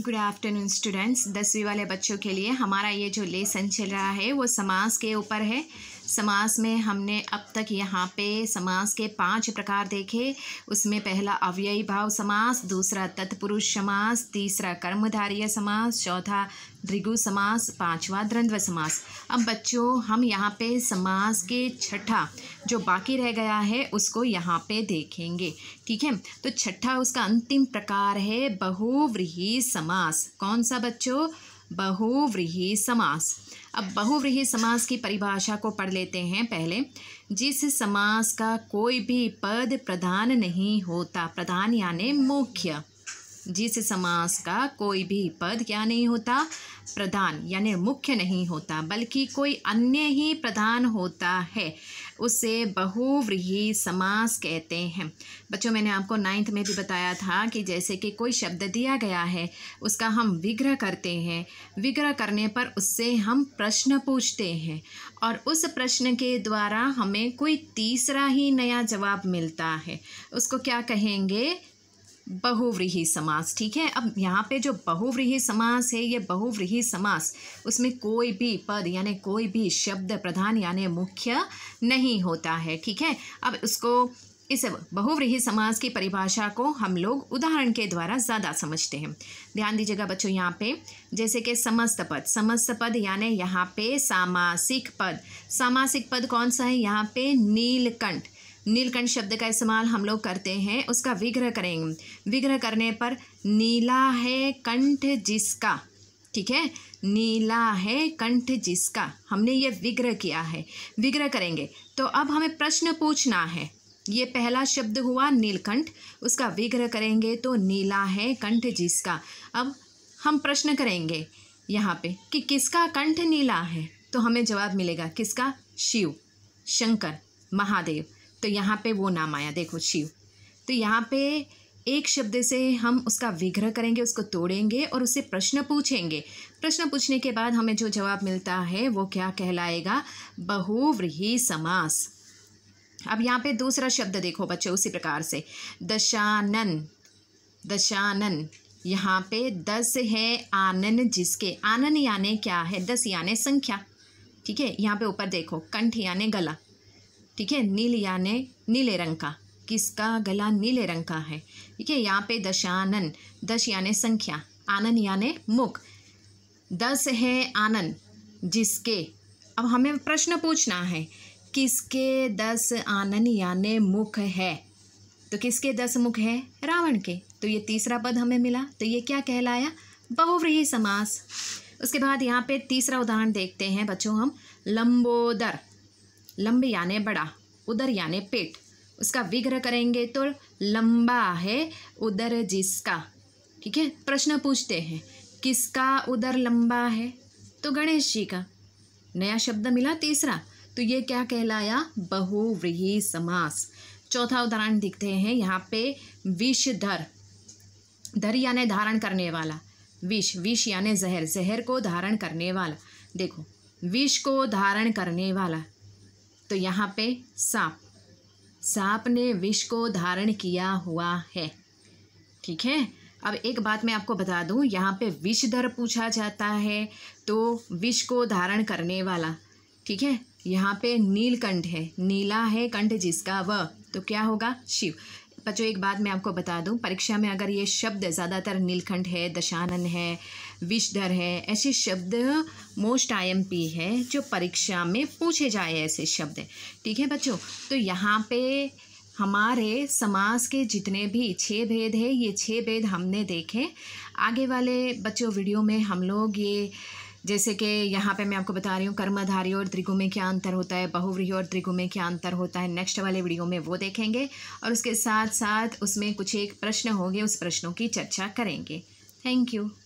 good afternoon students दसवीं वाले बच्चों के लिए हमारा ये जो लेसन चल रहा है वो समाज के ऊपर है समास में हमने अब तक यहाँ पे समास के पांच प्रकार देखे उसमें पहला अव्ययी भाव समास दूसरा तत्पुरुष समास तीसरा कर्मधारय समास चौथा द्रिगु समास पांचवा द्वंद्व समास अब बच्चों हम यहाँ पे समास के छठा जो बाकी रह गया है उसको यहाँ पे देखेंगे ठीक है तो छठा उसका अंतिम प्रकार है बहुव्रीहि समास कौन सा बच्चों बहुव्रीहि समास अब बहुव्रीहि समास की परिभाषा को पढ़ लेते हैं पहले जिस समास का कोई भी पद प्रधान नहीं होता प्रधान यानि मुख्य जिस समास का कोई भी पद क्या नहीं होता प्रधान यानी मुख्य नहीं होता बल्कि कोई अन्य ही प्रधान होता है उसे बहुव्रीही समास कहते हैं बच्चों मैंने आपको नाइन्थ में भी बताया था कि जैसे कि कोई शब्द दिया गया है उसका हम विग्रह करते हैं विग्रह करने पर उससे हम प्रश्न पूछते हैं और उस प्रश्न के द्वारा हमें कोई तीसरा ही नया जवाब मिलता है उसको क्या कहेंगे बहुव्रीही समास ठीक है अब यहाँ पे जो बहुव्रीही समास है ये बहुव्रीही समास उसमें कोई भी पद यानी कोई भी शब्द प्रधान यानी मुख्य नहीं होता है ठीक है अब उसको इस बहुव्रीही समास की परिभाषा को हम लोग उदाहरण के द्वारा ज़्यादा समझते हैं ध्यान दीजिएगा बच्चों यहाँ पे जैसे कि समस्त पद समस्त पद यानी यहाँ पे सामासिक पद सामासिक पद कौन सा है यहाँ पे नीलकंठ नीलकंठ शब्द का इस्तेमाल हम लोग करते हैं उसका विग्रह करेंगे विग्रह करने पर नीला है कंठ जिसका ठीक है नीला है कंठ जिसका हमने ये विग्रह किया है विग्रह करेंगे तो अब हमें प्रश्न पूछना है ये पहला शब्द हुआ नीलकंठ उसका विग्रह करेंगे तो नीला है कंठ जिसका अब हम प्रश्न करेंगे यहाँ पे कि किसका कंठ नीला है तो हमें जवाब मिलेगा किसका शिव शंकर महादेव तो यहाँ पे वो नाम आया देखो शिव तो यहाँ पे एक शब्द से हम उसका विग्रह करेंगे उसको तोड़ेंगे और उससे प्रश्न पूछेंगे प्रश्न पूछने के बाद हमें जो जवाब मिलता है वो क्या कहलाएगा बहुव्रीही समास अब यहाँ पे दूसरा शब्द देखो बच्चे उसी प्रकार से दशानन दशानन यहाँ पे दस है आनन जिसके आनन यानि क्या है दस यानि संख्या ठीक है यहाँ पे ऊपर देखो कंठ यानि गला ठीक है नील यानि नीले रंग का किसका गला नीले रंग का है ठीक है यहाँ पे दशानन दश यानि संख्या आनन यानि मुख दस है आनन जिसके अब हमें प्रश्न पूछना है किसके दस आनन यानि मुख है तो किसके दस मुख है रावण के तो ये तीसरा पद हमें मिला तो ये क्या कहलाया बहुव्रीही समास उसके बाद यहाँ पे तीसरा उदाहरण देखते हैं बच्चों हम लंबोदर लंब यानि बड़ा उदर यानि पेट उसका विग्रह करेंगे तो लंबा है उदर जिसका ठीक है प्रश्न पूछते हैं किसका उदर लंबा है तो गणेश जी का नया शब्द मिला तीसरा तो ये क्या कहलाया बहुव्रीही समास चौथा उदाहरण दिखते हैं यहाँ पे विष धर धर यानि धारण करने वाला विष विष यानि जहर जहर को धारण करने वाला देखो विष को धारण करने वाला तो यहाँ पे सांप सांप ने विष को धारण किया हुआ है ठीक है अब एक बात मैं आपको बता दूं यहाँ पे विष दर पूछा जाता है तो विष को धारण करने वाला ठीक है यहाँ पे नीलकंठ है नीला है कंठ जिसका वह तो क्या होगा शिव बच्चों एक बात मैं आपको बता दूं परीक्षा में अगर ये शब्द ज़्यादातर नीलकंठ है दशानन है विषधर है ऐसे शब्द मोस्ट आईएमपी है जो परीक्षा में पूछे जाए ऐसे शब्द ठीक है बच्चों तो यहाँ पे हमारे समाज के जितने भी छः भेद हैं ये छः भेद हमने देखे आगे वाले बच्चों वीडियो में हम लोग ये जैसे कि यहाँ पे मैं आपको बता रही हूँ कर्मधारी और त्रिगु में क्या अंतर होता है बहुव्रीह और त्रिगु में क्या अंतर होता है नेक्स्ट वाले वीडियो में वो देखेंगे और उसके साथ साथ उसमें कुछ एक प्रश्न होंगे उस प्रश्नों की चर्चा करेंगे थैंक यू